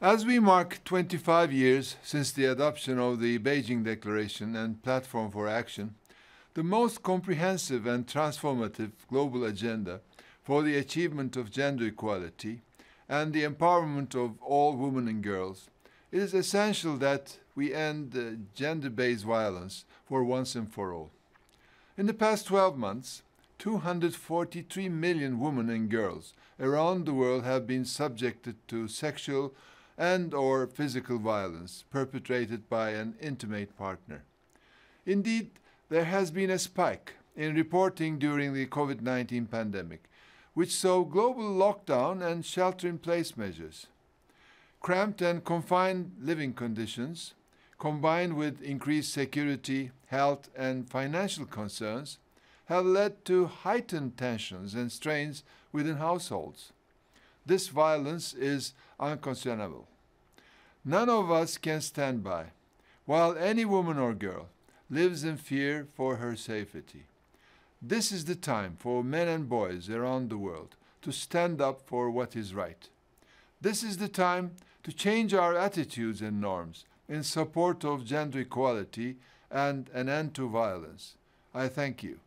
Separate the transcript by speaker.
Speaker 1: As we mark 25 years since the adoption of the Beijing Declaration and Platform for Action, the most comprehensive and transformative global agenda for the achievement of gender equality and the empowerment of all women and girls, it is essential that we end gender-based violence for once and for all. In the past 12 months, 243 million women and girls around the world have been subjected to sexual and or physical violence perpetrated by an intimate partner. Indeed, there has been a spike in reporting during the COVID-19 pandemic, which saw global lockdown and shelter-in-place measures. Cramped and confined living conditions, combined with increased security, health, and financial concerns, have led to heightened tensions and strains within households. This violence is unconscionable. None of us can stand by while any woman or girl lives in fear for her safety. This is the time for men and boys around the world to stand up for what is right. This is the time to change our attitudes and norms in support of gender equality and an end to violence. I thank you.